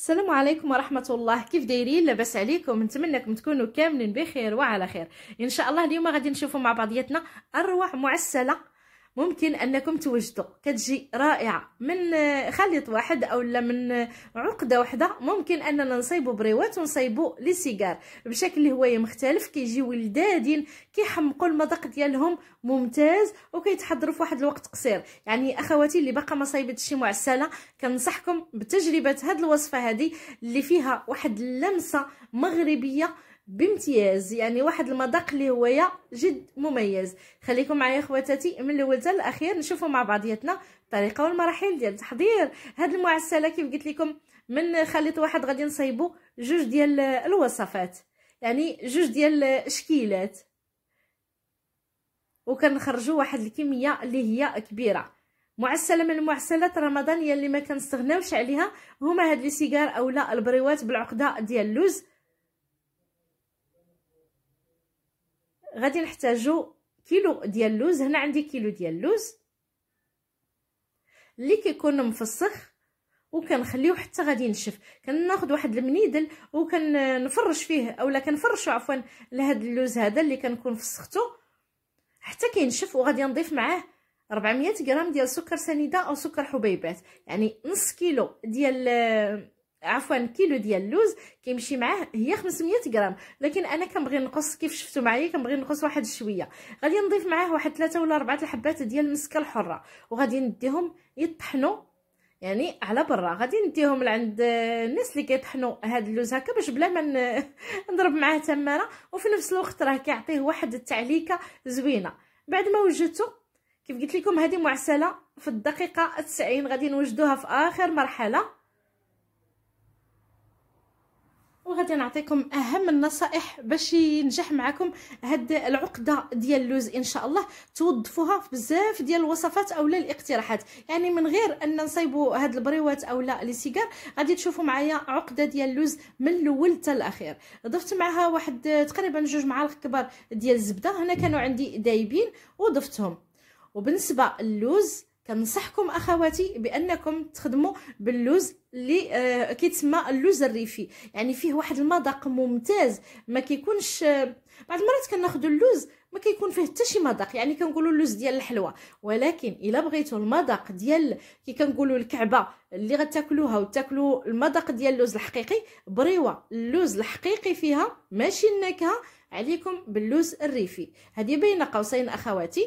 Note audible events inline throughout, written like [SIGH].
السلام عليكم ورحمه الله كيف دايرين لاباس عليكم نتمنىكم تكونوا كاملين بخير وعلى خير ان شاء الله اليوم غادي نشوفوا مع بعضياتنا اروع معسله ممكن انكم توجدوا كتجي رائعه من خليط واحد اولا من عقده واحده ممكن اننا نصيبوا بريوات ونصيبوا لي سيجار بشكل هوايه مختلف كيجيو لذادين كيحمقوا المذاق ديالهم ممتاز وكيتحضروا في واحد الوقت قصير يعني اخواتي اللي باقا ما صايبتش شي معسله كنصحكم بتجربه هذه الوصفه هذه اللي فيها واحد اللمسه مغربيه بامتياز يعني واحد المذاق اللي هو جد مميز خليكم معايا خواتاتي من الاول حتى الاخير نشوفوا مع بعضياتنا الطريقه والمراحل ديال التحضير هاد المعسله كيف قلت لكم من خليط واحد غادي نصايبوا جوج ديال الوصفات يعني جوج ديال الشكيلات وكنخرجوا واحد الكميه اللي هي كبيره معسله من المعسلات رمضانيه اللي ما كنستغناوش عليها هما هاد لي سيجار اولا البريوات بالعقده ديال اللوز غادي نحتاجو كيلو ديال اللوز هنا عندي كيلو ديال اللوز اللي كيكون مفسخ وكنخليه حتى غادي ينشف كناخذ واحد المنيدل وكنفرش فيه اولا كنفرشو عفوا لهاد اللوز هذا اللي كنكون فسختو حتى كينشف وغادي نضيف معاه 400 غرام ديال سكر سنيده او سكر حبيبات يعني نص كيلو ديال عفوا كيلو ديال اللوز كيمشي معاه هي 500 غرام لكن انا كنبغي نقص كيف شفتوا معايا كنبغي نقص واحد شويه غادي نضيف معاه واحد ثلاثة ولا أربعة الحبات ديال المسكه الحره وغادي نديهم يطحنوا يعني على برا غادي نديهم لعند الناس اللي كيطحنوا هاد اللوز هكا باش بلا ما [LAUGHS] نضرب معاه تماره وفي نفس الوقت راه كيعطيه واحد التعليكه زوينه بعد ما وجدته كيف قلت لكم هذه معسله في الدقيقه 90 غادي نوجدوها في اخر مرحله وغادي نعطيكم اهم النصائح باش ينجح معكم هاد العقده ديال اللوز ان شاء الله توظفوها في بزاف ديال الوصفات اولا الاقتراحات يعني من غير ان نصايبوا هاد البريوات اولا لي سيجار غادي تشوفوا معايا عقده ديال اللوز من الاول حتى الاخير ضفت معها واحد تقريبا جوج معالق كبار ديال الزبده هنا كانوا عندي دايبين وضفتهم وبالنسبه للوز كنصحكم اخواتي بانكم تخدموا باللوز اللي آه كيتسمى اللوز الريفي يعني فيه واحد المذاق ممتاز ما كيكونش آه، بعض المرات كناخذوا اللوز ما كيكون فيه حتى شي مذاق يعني كنقولوا اللوز ديال الحلوى ولكن الا بغيتوا المذاق ديال كي كنقولوا الكعبه اللي غتاكلوها وتاكلوا المذاق ديال اللوز الحقيقي بريوه اللوز الحقيقي فيها ماشي النكهه عليكم باللوز الريفي هذه بين قوسين اخواتي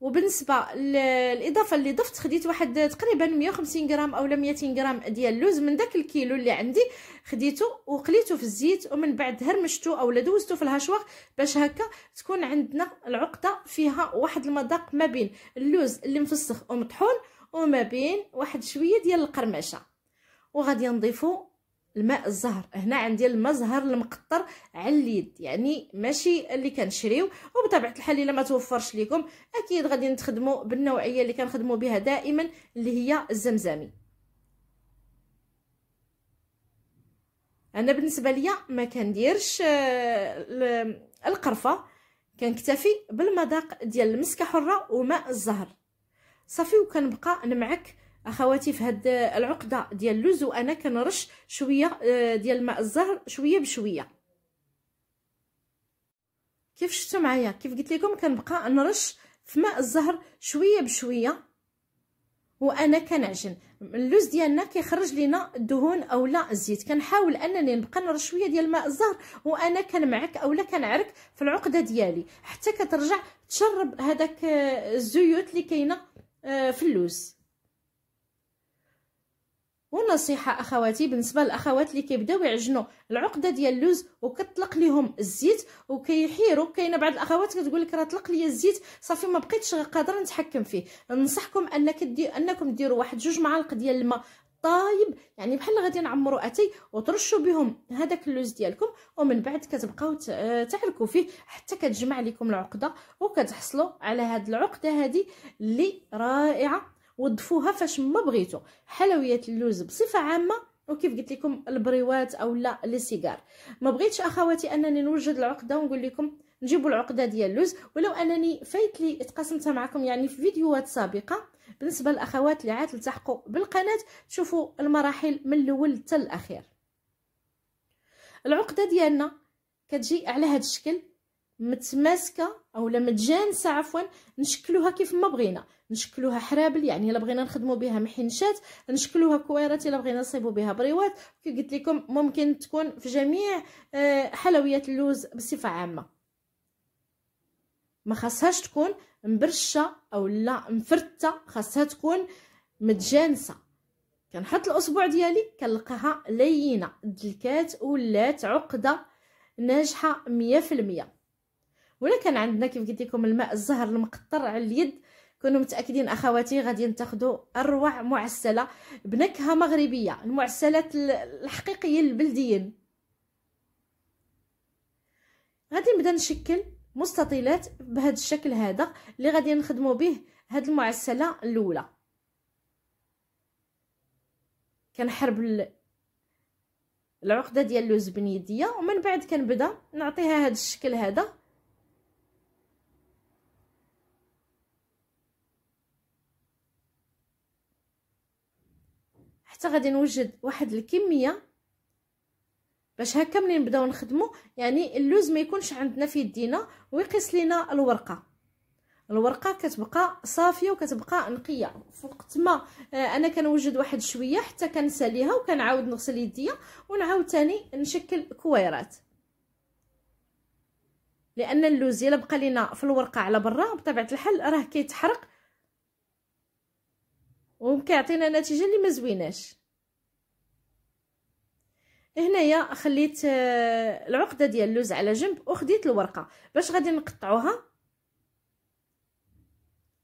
وبالنسبه للاضافه اللي ضفت خديت واحد تقريبا 150 غرام اولا 200 غرام ديال اللوز من داك الكيلو اللي عندي خديته وقليته في الزيت ومن بعد هرمشته اولا دوزته في الهشوار باش هكا تكون عندنا العقده فيها واحد المذاق ما بين اللوز اللي مفسخ ومطحون وما بين واحد شويه ديال القرمشه وغادي نضيفو الماء الزهر هنا عندي الماء الزهر المقطر على اليد يعني ماشي اللي كنشريو وبطبيعه الحال الا ما توفرش لكم اكيد غادي نخدموا بالنوعيه اللي كنخدموا بها دائما اللي هي الزمزمي انا بالنسبه ليا ما كنديرش آه، القرفه كنكتفي بالمذاق ديال المسكه حره وماء الزهر صافي وكنبقى نمعك اخواتي في هاد العقده ديال اللوز وانا كنرش شويه آه، ديال ماء الزهر شويه بشويه كيف شفتوا معايا كيف قلت لكم كنبقى نرش في ماء الزهر شويه بشويه وانا كنعجن اللوز ديالنا كيخرج لينا الدهون اولا الزيت كنحاول انني نبقى نرش شويه ديال ماء الزهر وانا كنمعك اولا كنعرك في العقده ديالي حتى كترجع تشرب هذاك آه، الزيوت اللي كاينه آه، في اللوز ونصيحه اخواتي بالنسبه للاخوات اللي كيبداو يعجنوا العقده ديال اللوز وكتطلق لهم الزيت وكيحيروا كاينه بعض الاخوات كتقول لك راه طلق لي الزيت صافي ما بقيتش قادره نتحكم فيه ننصحكم انك دي انكم ديروا واحد جوج معالق ديال الماء طايب يعني بحال غادي نعمروا اتاي وترشوا بهم هذاك اللوز ديالكم ومن بعد كتبقاو تحركوا فيه حتى كتجمع لكم العقده وكتحصلوا على هاد العقده هذه اللي رائعه وضفوها فاش ما بغيتو حلويات اللوز بصفه عامه وكيف قلت لكم البريوات او لا لي سيجار ما بغيتش اخواتي انني نوجد العقده ونقول لكم نجيبوا العقده ديال اللوز ولو انني فايت لي تقاسمتها معكم يعني في فيديوهات سابقه بالنسبه للاخوات اللي عاد التحقوا بالقناه تشوفوا المراحل من الاول حتى الاخير العقده ديالنا كتجي على هذا الشكل متماسكه اولا متجانسه عفوا نشكلوها كيف ما بغينا نشكلوها حرابل يعني الا بغينا نخدموا بها محنشات نشكلوها كويرات الا بغينا نصيبوا بها بريوات كي قلت لكم ممكن تكون في جميع آه، حلويات اللوز بصفه عامه ما خاصهاش تكون مبرشه او لا مفرته خاصها تكون متجانسه كنحط الاصبع ديالي كنلقاها لينه دلكات ولات عقده ناجحه مية ولكن عندنا كيف قلت لكم الماء الزهر المقطر على اليد كونوا متاكدين اخواتي غادي تاخذوا اروع معسله بنكهه مغربيه المعسلات الحقيقيه البلديين غادي نبدا نشكل مستطيلات بهذا الشكل هذا اللي غادي نخدموا به هاد المعسله الاولى كنحرب العقده ديال اللوز بنيديه ومن بعد كنبدا نعطيها هذا الشكل هذا حتى غادي نوجد واحد الكميه باش هكا ملي نبداو نخدمو يعني اللوز ما يكونش عندنا في يدينا ويقيس لينا الورقه الورقه كتبقى صافيه وكتبقى نقيه فوقت ما آه، انا كنوجد واحد شويه حتى كنساليها وكنعاود نغسل يديا ونعاود تاني نشكل كويرات لان اللوز الا بقى لينا في الورقه على برا بطبيعه الحال راه كيتحرق وكيعطينا نتيجه اللي ما زويناش هنايا خليت آه، العقده ديال اللوز على جنب وخديت الورقه باش غادي نقطعوها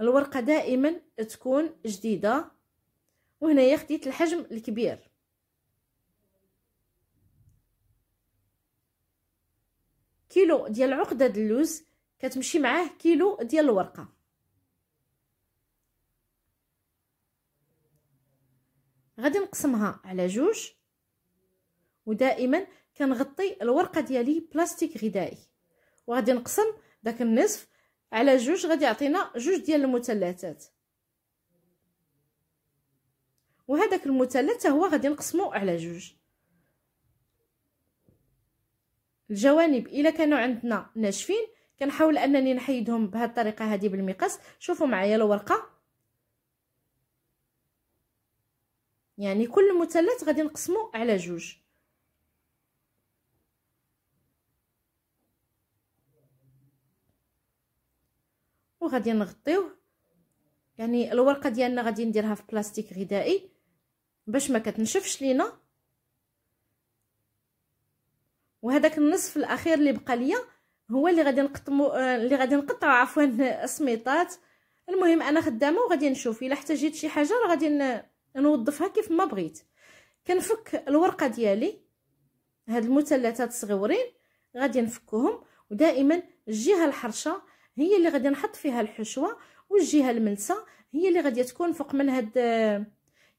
الورقه دائما تكون جديده وهنايا خديت الحجم الكبير كيلو ديال عقده اللوز كتمشي معاه كيلو ديال الورقه غادي نقسمها على جوج ودائما كنغطي الورقه ديالي بلاستيك غذائي وغادي نقسم داك النصف على جوج غادي يعطينا جوج ديال المثلثات وهذاك المثلث هو غادي نقسمو على جوج الجوانب الا كانوا عندنا ناشفين كنحاول انني نحيدهم بهذه الطريقه هذه بالمقص شوفوا معايا الورقه يعني كل مثلث غادي نقسمو على جوج وغادي نغطيوه يعني الورقه ديالنا غادي نديرها في بلاستيك غذائي باش ما كتنشفش لينا وهذاك النصف الاخير اللي بقى ليا هو اللي غادي نقطمو آه، اللي غادي نقطع عفوا [LAUGHS] السميطات المهم انا خدامه وغادي نشوف الا احتاجيت شي حاجه راه غادي نوظفها كيف ما بغيت كنفك الورقه ديالي هاد المثلثات صغيورين غادي نفكوهم ودائما الجهه الحرشه هي اللي غادي نحط فيها الحشوه والجهه الملسه هي اللي غادي تكون فوق من هاد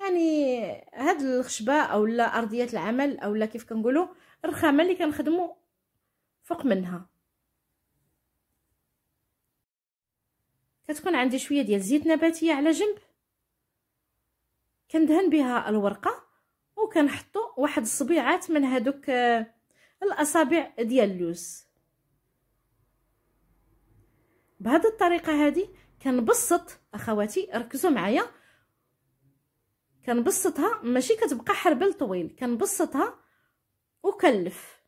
يعني هاد الخشبه اولا ارضيه العمل اولا كيف كنقولوا الرخامه اللي كنخدموا فوق منها كتكون عندي شويه ديال زيت نباتيه على جنب كندهن بها الورقه وكنحطو واحد الصبيعات من هادوك آه، الاصابع ديال اللوز بهذه الطريقه هذه كنبسط اخواتي ركزوا معايا كنبسطها ماشي كتبقى حربل طويل كنبسطها وكلف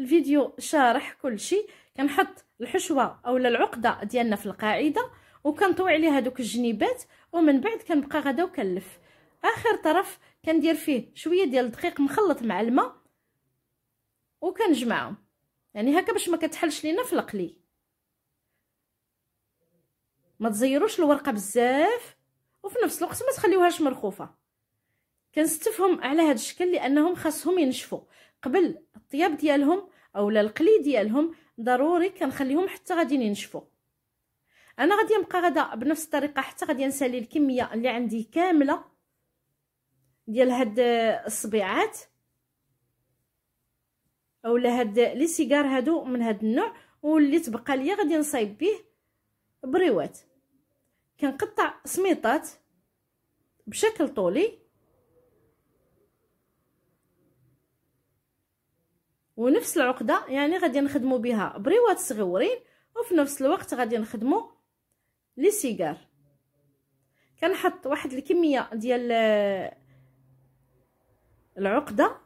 الفيديو شارح كل شيء كنحط الحشوه اولا العقده ديالنا في القاعده وكنطوي عليه هذوك الجنيبات ومن بعد كنبقى غدا وكنلف اخر طرف كندير فيه شويه ديال الدقيق مخلط مع الماء وكنجمعهم يعني هكا باش ما كتحلش لينا في القلي ما تزيروش الورقه بزاف وفي نفس الوقت ما تخليوهاش مرخوفه كنستفهم على هذا الشكل لانهم خاصهم ينشفوا قبل الطياب ديالهم اولا القلي ديالهم ضروري كنخليهم حتى غادي ينشفوا انا غادي نبقى غادا بنفس الطريقه حتى غادي نسالي الكميه اللي عندي كامله ديال هاد الصبيعات اولا هاد لي سيجار هادو من هاد النوع واللي تبقى ليا غادي نصايب به بريوات كنقطع سميطات بشكل طولي ونفس العقده يعني غادي نخدمو بها بريوات صغيورين وفي نفس الوقت غادي نخدمو لي سيغار كنحط واحد الكميه ديال آه، العقده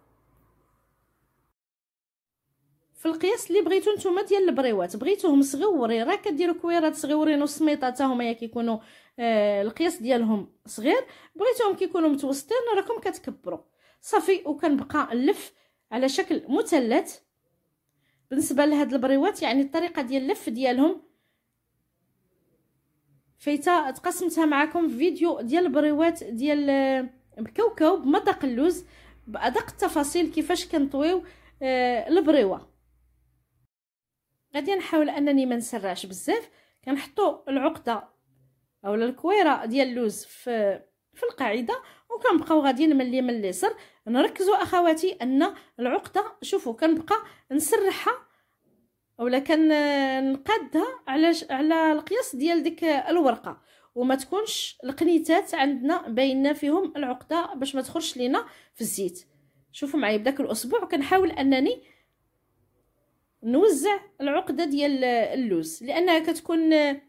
في القياس اللي بغيتو نتوما ديال البريوات بغيتوهم صغيورين راه كديروا كويرات صغيورين وسميطه حتى هما كيكونوا آه القياس ديالهم صغير بغيتوهم كيكونوا متوسطين راكم كتكبروا صافي وكنبقى نلف على شكل مثلث بالنسبه لهاد البريوات يعني الطريقه ديال اللف ديالهم فايته تقسمتها معكم في فيديو ديال البريوات ديال آه، بكوكو بمذاق اللوز بادق التفاصيل كيفاش كنطويو آه، البريوه غادي نحاول انني ما نسرعش بزاف كنحطو العقده اولا الكويره ديال اللوز في في القاعده وكنبقاو غاديين من اليمين لليسر نركزوا اخواتي ان العقده شوفوا كنبقى نسرحها اولا كنقادها على على القياس ديال ديك الورقه وما تكونش القنيتات عندنا باينه فيهم العقده باش ما تخرجش لينا في الزيت شوفوا معايا بداك الاسبوع كنحاول انني نوزع العقده ديال اللوز لانها كتكون آه،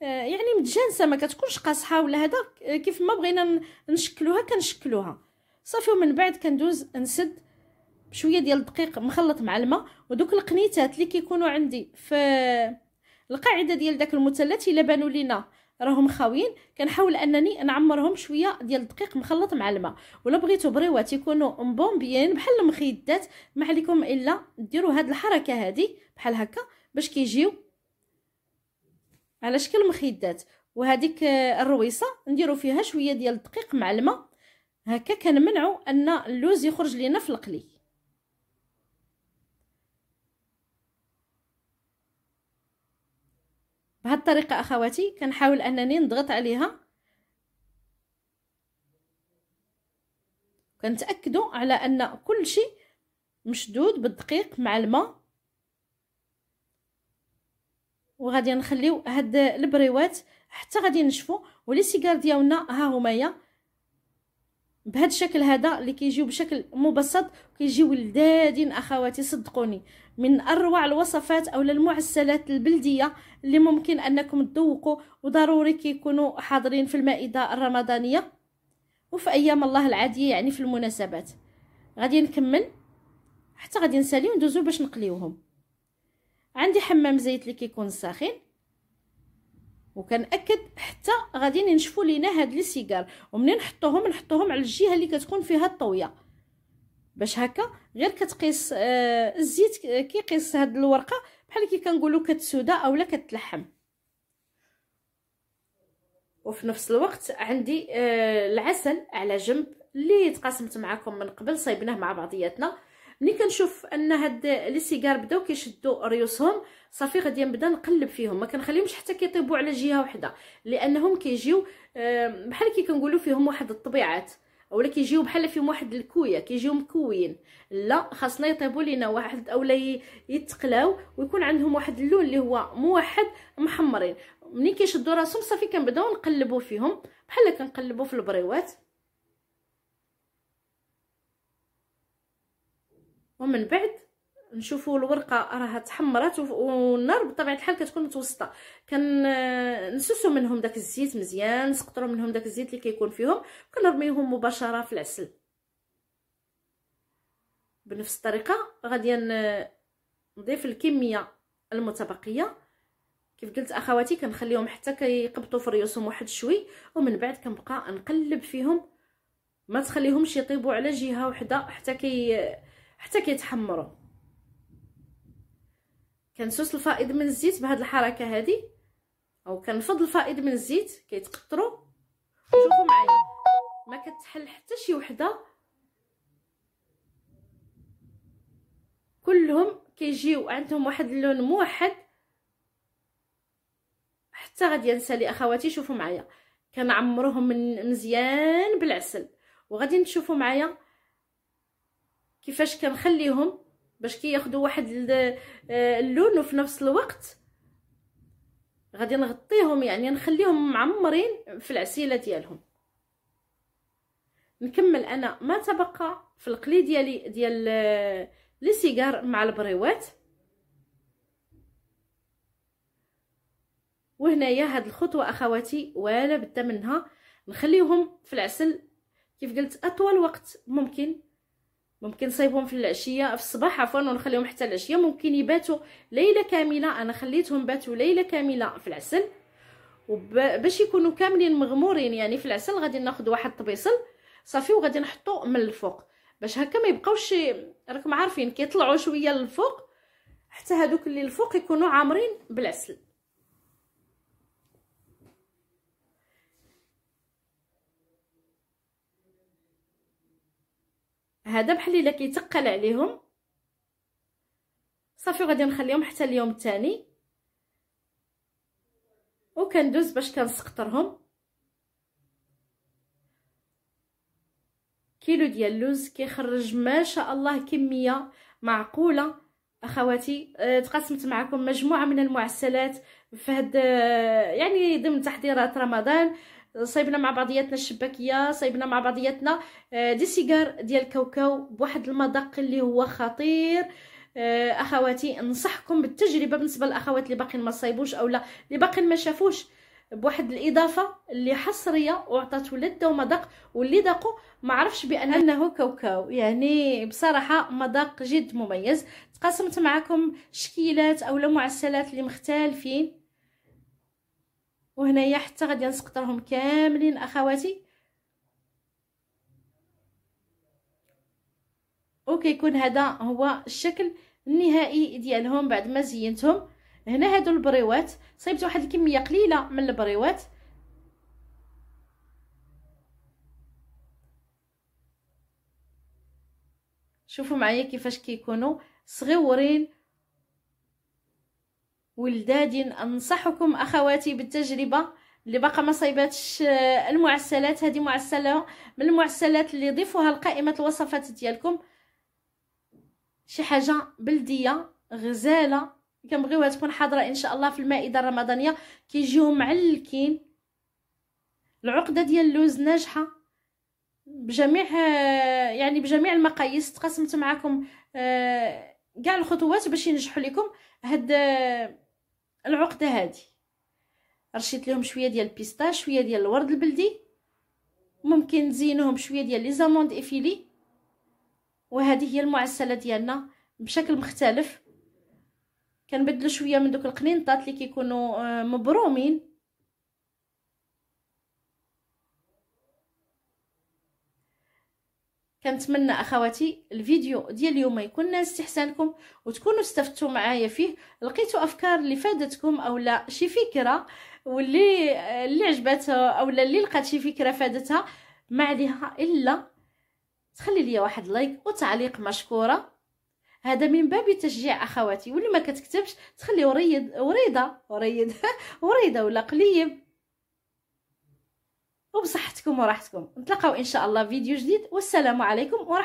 يعني متجانسه ما كتكونش قاصحه ولا هذا كيف ما بغينا نشكلوها كنشكلوها صافي ومن بعد كندوز نسد بشويه ديال الدقيق مخلط مع الماء ودوك القنيتات اللي كيكونوا عندي في القاعده ديال داك المثلث الا بانوا لينا راهم خاويين كنحاول انني نعمرهم شويه ديال الدقيق مخلط مع الماء ولا بغيتو بريوات يكونوا مبومبيين بحال المخيدات ما عليكم الا ديروا هاد الحركه هادي بحال هكا باش كيجيو على شكل مخيدات وهذيك الرويصه نديرو فيها شويه ديال الدقيق مع الماء هكا كنمنعوا ان اللوز يخرج لينا في القلي بهذه الطريقه اخواتي كنحاول انني نضغط عليها كنتاكدوا على ان كل شيء مشدود بالدقيق مع الماء وغادي نخليو هاد البريوات حتى غادي نشفو ولي سيجار ديالنا ها يا بهذا الشكل هذا اللي كيجيو بشكل مبسط كيجيو لذادين اخواتي صدقوني من اروع الوصفات او المعسلات البلديه اللي ممكن انكم تذوقوا وضروري كيكونوا حاضرين في المائده الرمضانيه وفي ايام الله العاديه يعني في المناسبات غادي نكمل حتى غادي نسالي وندوزو باش نقليوهم عندي حمام زيت اللي كيكون ساخن وكنأكد حتى غادي ينشفوا لينا هاد لي سيجار ومنين نحطوهم نحطوهم على الجهه اللي كتكون فيها الطويه باش هكا غير كتقيس آه الزيت آه، كيقيس هاد الورقه بحال كي كنقولوا كتسودا اولا كتلحم وفي نفس الوقت عندي آه العسل على جنب اللي تقاسمت معكم من قبل صايبناه مع بعضياتنا ملي كنشوف ان هاد لي سيجار بداو كيشدوا ريوسهم صافي غادي نبدا نقلب فيهم ما كنخليهمش حتى كيطيبوا على جهه وحده لانهم كيجيو بحال كي كنقولوا فيهم واحد الطبيعات اولا كيجيو بحال فيهم واحد الكويه كيجيو مكويين لا خاصنا يطيبوا لينا واحد اولا يتقلاو ويكون عندهم واحد اللون اللي هو موحد محمرين ملي كيشدوا راسهم صافي كنبداو نقلبوا فيهم بحال كنقلبوا في البريوات ومن بعد نشوفوا الورقه راها تحمرات والنار بطبيعه الحال كتكون متوسطه كنسوسو منهم داك الزيت مزيان نسقطرو منهم داك الزيت اللي كيكون فيهم كنرميهم مباشره في العسل بنفس الطريقه غادي نضيف الكميه المتبقيه كيف قلت اخواتي كنخليهم حتى كيقبطوا في ريوسهم واحد شوي ومن بعد كنبقى نقلب فيهم ما تخليهمش يطيبوا على جهه وحده حتى كي حتى كيتحمروا كنسوس الفائض من الزيت بهاد الحركه هادي او كنفض الفائض من الزيت كيتقطروا شوفوا معايا ما كتحل حتى شي وحده كلهم كيجيو عندهم واحد اللون موحد حتى غادي نسالي اخواتي شوفوا معايا كنعمروهم مزيان بالعسل وغادي تشوفوا معايا كيفاش كنخليهم باش كياخذوا واحد آه، اللون وفي نفس الوقت غادي نغطيهم يعني نخليهم معمرين في العسيله ديالهم نكمل انا ما تبقى في القلي ديالي ديال آه، لي سيجار مع البريوات وهنايا هاد الخطوه اخواتي ولا بد منها نخليهم في العسل كيف قلت اطول وقت ممكن ممكن نصيبهم في العشيه في الصباح عفوا ونخليهم حتى العشيه ممكن يباتوا ليله كامله انا خليتهم باتوا ليله كامله في العسل وباش يكونوا كاملين مغمورين يعني في العسل غادي ناخذ واحد طبيصل صافي وغادي نحطو من الفوق باش هكا ما يبقاوش راكم عارفين كيطلعوا شويه للفوق حتى هذوك اللي الفوق يكونوا عامرين بالعسل هذا بحال الا كيتقل عليهم صافي غادي نخليهم حتى اليوم الثاني وكندوز باش كنسقطرهم كيلو ديال اللوز كيخرج ما شاء الله كميه معقوله اخواتي أه، تقاسمت معكم مجموعه من المعسلات في هاد أه، يعني ضمن تحضيرات رمضان صايبنا مع بعضياتنا الشباكيه صايبنا مع بعضياتنا آه، دي سيجار ديال الكاوكاو بواحد المذاق اللي هو خطير آه، اخواتي نصحكم بالتجربه بالنسبه للاخوات اللي باقيين ما صايبوش اولا اللي باقيين ما شافوش بواحد الاضافه اللي حصريه وعطاتو لذه ومذاق واللي ذاقوا ما عرفش بانه كاوكاو يعني بصراحه مذاق جد مميز تقاسمت معكم شكيلات اولا معسلات اللي مختلفين وهنايا حتى غادي نسقطرهم كاملين اخواتي وكيكون هذا هو الشكل النهائي ديالهم بعد ما زينتهم هنا هادو البريوات صيبت واحد الكميه قليله من البريوات شوفوا معايا كيفاش كيكونوا صغيورين ولداد انصحكم اخواتي بالتجربه اللي باقا ما صايباتش المعسلات هذه معسله من المعسلات اللي ضيفوها لقائمه الوصفات ديالكم شي حاجه بلديه غزاله كنبغيوها تكون حاضره ان شاء الله في المائده الرمضانيه كيجيو معلكين العقده ديال اللوز ناجحه بجميع يعني بجميع المقاييس تقاسمت معكم آه، كاع الخطوات باش ينجحوا لكم هاد العقده هذه رشيت لهم شويه ديال البيستاش شويه ديال الورد البلدي ممكن نزينوهم بشويه ديال لي زاموند افيلي وهذه هي المعسله ديالنا بشكل مختلف كنبدلو شويه من دوك القنينطات اللي كيكونوا آه، مبرومين كنتمنى اخواتي الفيديو ديال اليوم يكون نال استحسانكم وتكونوا استفدتوا معايا فيه لقيتوا افكار اللي فادتكم او لا شي فكره واللي اللي عجباتها او لا اللي لقات شي فكره فادتها ما عليها الا تخلي لي واحد لايك وتعليق مشكوره هذا من باب تشجيع اخواتي واللي ما كتكتبش تخلي وريد وريده وريد وريده [LAUGHS] ولا قليب وبصحتكم وراحتكم نتلاقاو ان شاء الله فيديو جديد والسلام عليكم ورحمة